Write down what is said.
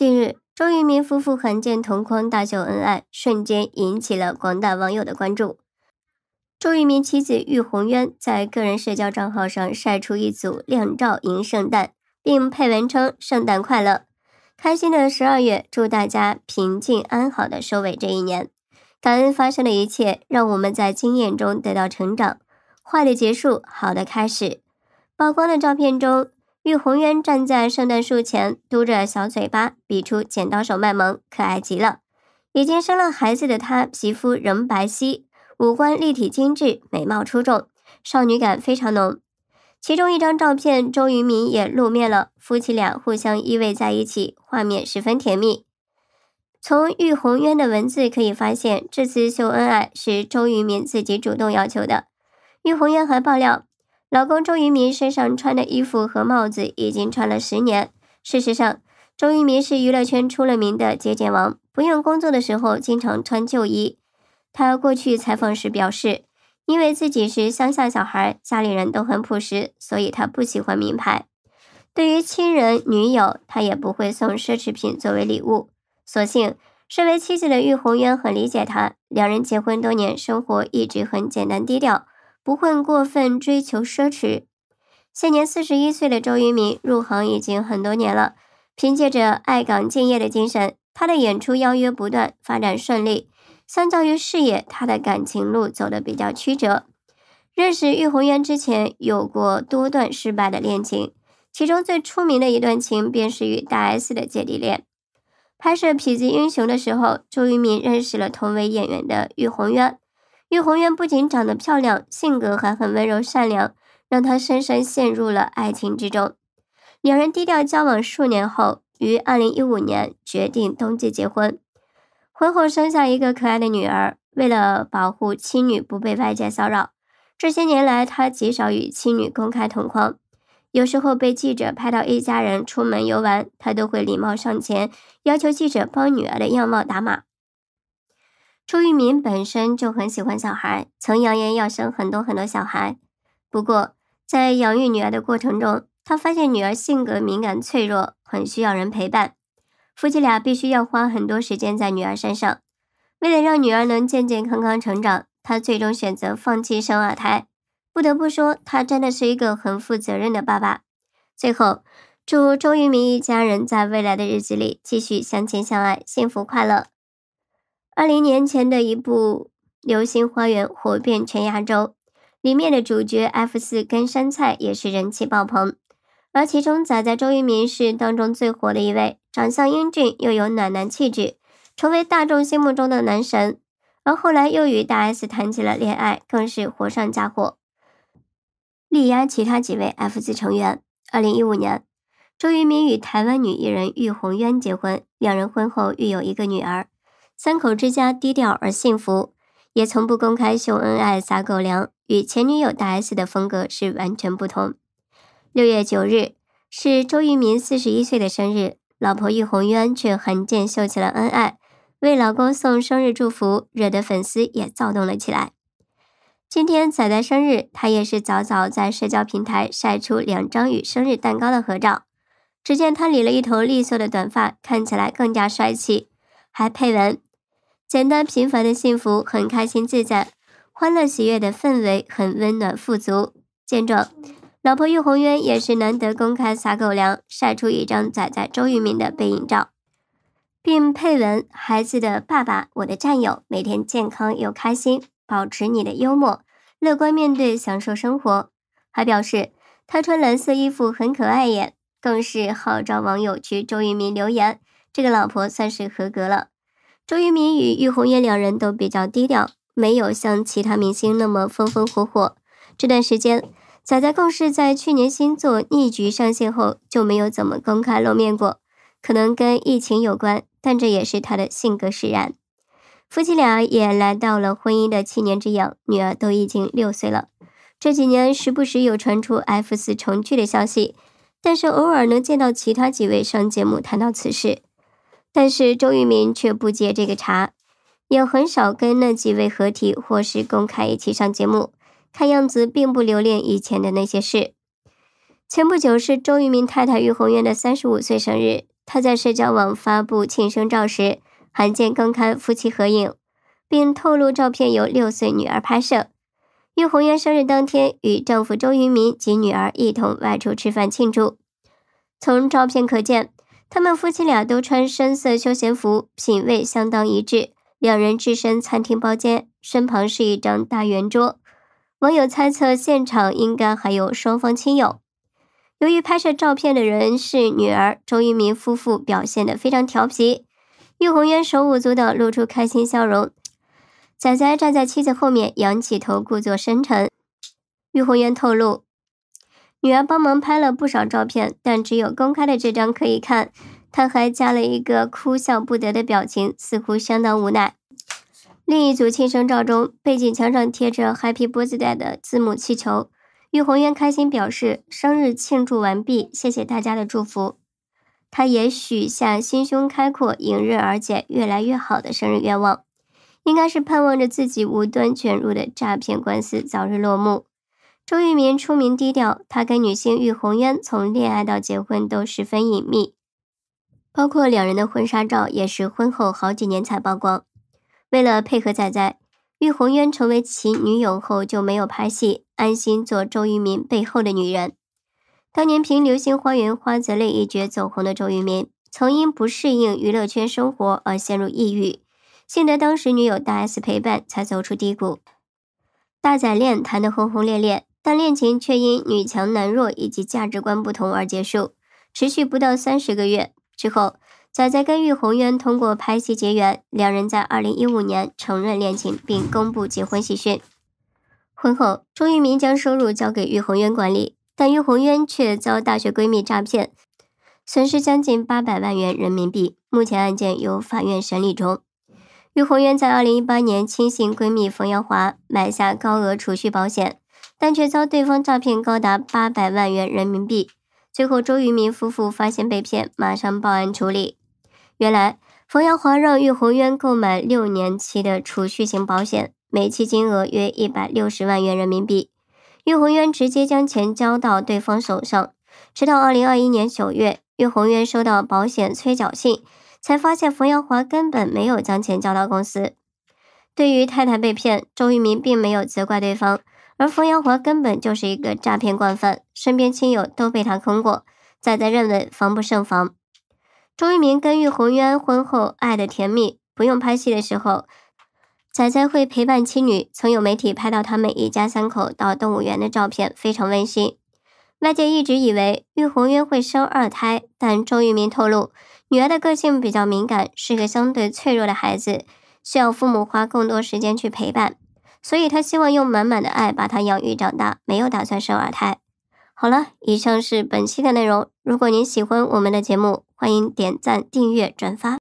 近日，周渝民夫妇罕见同框大秀恩爱，瞬间引起了广大网友的关注。周渝民妻子玉红渊在个人社交账号上晒出一组靓照迎圣诞，并配文称：“圣诞快乐，开心的十二月，祝大家平静安好的收尾这一年，感恩发生的一切，让我们在经验中得到成长。坏的结束，好的开始。”曝光的照片中。玉红渊站在圣诞树前，嘟着小嘴巴，比出剪刀手卖萌，可爱极了。已经生了孩子的她，皮肤仍白皙，五官立体精致，美貌出众，少女感非常浓。其中一张照片，周渝民也露面了，夫妻俩互相依偎在一起，画面十分甜蜜。从玉红渊的文字可以发现，这次秀恩爱是周渝民自己主动要求的。玉红渊还爆料。老公周渝民身上穿的衣服和帽子已经穿了十年。事实上，周渝民是娱乐圈出了名的节俭王，不用工作的时候经常穿旧衣。他过去采访时表示，因为自己是乡下小孩，家里人都很朴实，所以他不喜欢名牌。对于亲人、女友，他也不会送奢侈品作为礼物。所幸，身为妻子的玉红渊很理解他，两人结婚多年，生活一直很简单低调。不会过分追求奢侈。现年四十一岁的周渝民入行已经很多年了，凭借着爱岗敬业的精神，他的演出邀约不断，发展顺利。相较于事业，他的感情路走得比较曲折。认识玉红渊之前，有过多段失败的恋情，其中最出名的一段情便是与大 S 的姐弟恋。拍摄《痞子英雄》的时候，周渝民认识了同为演员的玉红渊。玉红院不仅长得漂亮，性格还很温柔善良，让他深深陷入了爱情之中。两人低调交往数年后，于2015年决定登记结婚。婚后生下一个可爱的女儿。为了保护妻女不被外界骚扰，这些年来他极少与妻女公开同框。有时候被记者拍到一家人出门游玩，他都会礼貌上前，要求记者帮女儿的样貌打码。周渝民本身就很喜欢小孩，曾扬言要生很多很多小孩。不过，在养育女儿的过程中，他发现女儿性格敏感脆弱，很需要人陪伴。夫妻俩必须要花很多时间在女儿身上。为了让女儿能健健康康成长，他最终选择放弃生二胎。不得不说，他真的是一个很负责任的爸爸。最后，祝周渝民一家人在未来的日子里继续相亲相爱，幸福快乐。二零年前的一部《流星花园》火遍全亚洲，里面的主角 F 四跟山菜也是人气爆棚。而其中仔在周渝民是当中最火的一位，长相英俊又有暖男气质，成为大众心目中的男神。而后来又与大 S 谈起了恋爱，更是火上加火，力压其他几位 F 四成员。二零一五年，周渝民与台湾女艺人玉红渊结婚，两人婚后育有一个女儿。三口之家低调而幸福，也从不公开秀恩爱撒狗粮，与前女友大 S 的风格是完全不同。六月九日是周渝民四十一岁的生日，老婆玉红渊却罕见秀起了恩爱，为老公送生日祝福，惹得粉丝也躁动了起来。今天仔仔生日，他也是早早在社交平台晒出两张与生日蛋糕的合照，只见他理了一头利索的短发，看起来更加帅气，还配文。简单平凡的幸福，很开心自在，欢乐喜悦的氛围很温暖富足。见状，老婆玉红渊也是难得公开撒狗粮，晒出一张仔仔周渝民的背影照，并配文：“孩子的爸爸，我的战友，每天健康又开心，保持你的幽默，乐观面对，享受生活。”还表示他穿蓝色衣服很可爱耶，更是号召网友去周渝民留言。这个老婆算是合格了。周渝民与玉红雁两人都比较低调，没有像其他明星那么风风火火。这段时间，仔仔更是在去年新作《逆局》上线后就没有怎么公开露面过，可能跟疫情有关，但这也是他的性格使然。夫妻俩也来到了婚姻的七年之痒，女儿都已经六岁了。这几年时不时有传出 F 四重聚的消息，但是偶尔能见到其他几位上节目谈到此事。但是周渝民却不接这个茬，也很少跟那几位合体或是公开一起上节目，看样子并不留恋以前的那些事。前不久是周渝民太太喻红渊的三十五岁生日，她在社交网发布庆生照时，罕见公开夫妻合影，并透露照片由六岁女儿拍摄。玉红渊生日当天与丈夫周渝民及女儿一同外出吃饭庆祝，从照片可见。他们夫妻俩都穿深色休闲服，品味相当一致。两人置身餐厅包间，身旁是一张大圆桌。网友猜测，现场应该还有双方亲友。由于拍摄照片的人是女儿，周渝民夫妇表现得非常调皮。玉红渊手舞足蹈，露出开心笑容。仔仔站在妻子后面，仰起头，故作深沉。玉红渊透露。女儿帮忙拍了不少照片，但只有公开的这张可以看。她还加了一个哭笑不得的表情，似乎相当无奈。另一组亲生照中，背景墙上贴着 “Happy Birthday” 的字母气球。玉红渊开心表示：“生日庆祝完毕，谢谢大家的祝福。”他也许下心胸开阔、迎刃而解、越来越好的生日愿望，应该是盼望着自己无端卷入的诈骗官司早日落幕。周渝民出名低调，他跟女星郁虹渊从恋爱到结婚都十分隐秘，包括两人的婚纱照也是婚后好几年才曝光。为了配合仔仔，郁虹渊成为其女友后就没有拍戏，安心做周渝民背后的女人。当年凭《流星花园》花泽类一角走红的周渝民，曾因不适应娱乐圈生活而陷入抑郁，幸得当时女友大 S 陪伴，才走出低谷。大仔恋谈得轰轰烈烈。但恋情却因女强男弱以及价值观不同而结束，持续不到三十个月。之后，仔仔跟玉红渊通过拍戏结缘，两人在二零一五年承认恋情并公布结婚喜讯。婚后，钟玉明将收入交给玉红渊管理，但玉红渊却遭大学闺蜜诈骗，损失将近八百万元人民币。目前案件由法院审理中。玉红渊在二零一八年轻信闺蜜冯耀华，买下高额储蓄保险。但却遭对方诈骗高达八百万元人民币。最后，周渝民夫妇发现被骗，马上报案处理。原来，冯耀华让玉红渊购买六年期的储蓄型保险，每期金额约一百六十万元人民币。玉红渊直接将钱交到对方手上。直到二零二一年九月，玉红渊收到保险催缴信，才发现冯耀华根本没有将钱交到公司。对于太太被骗，周渝民并没有责怪对方。而冯阳华根本就是一个诈骗惯犯，身边亲友都被他坑过。仔仔认为防不胜防。周渝民跟玉红渊婚后爱的甜蜜，不用拍戏的时候，仔仔会陪伴妻女。曾有媒体拍到他们一家三口到动物园的照片，非常温馨。外界一直以为玉红渊会生二胎，但周渝民透露，女儿的个性比较敏感，是个相对脆弱的孩子，需要父母花更多时间去陪伴。所以他希望用满满的爱把他养育长大，没有打算生二胎。好了，以上是本期的内容。如果您喜欢我们的节目，欢迎点赞、订阅、转发。